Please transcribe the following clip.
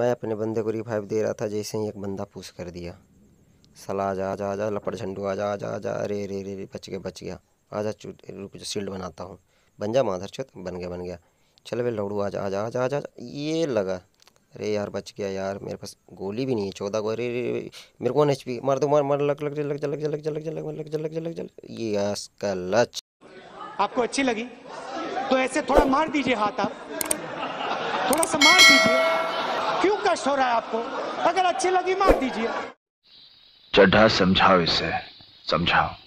मैं अपने बंदे को रिफाइव दे रहा था जैसे ही एक बंदा पूछ कर दिया सला आ जा आ जा लपड़ झंडू आ जा आ जा अरे अरे अरे बच गया बच गया जा रुक सील्ड बनाता हूँ बन जा माधर छत बन गया बन गया चल भाई लौड़ू आ जा आ जा ये लगा अरे यार बच गया यार मेरे पास गोली भी नहीं है चौदह को अरे मेरे को एच पी मार दो मार मार लग लग लग लग लग लग लग लग लग लग लग ये का लच आपको अच्छी लगी तो ऐसे थोड़ा मार दीजिए हाथ आप थोड़ा सा मार दीजिए कष्ट हो रहा है आपको अगर अच्छी लगी मार दीजिए चड्ढा समझाओ इसे समझाओ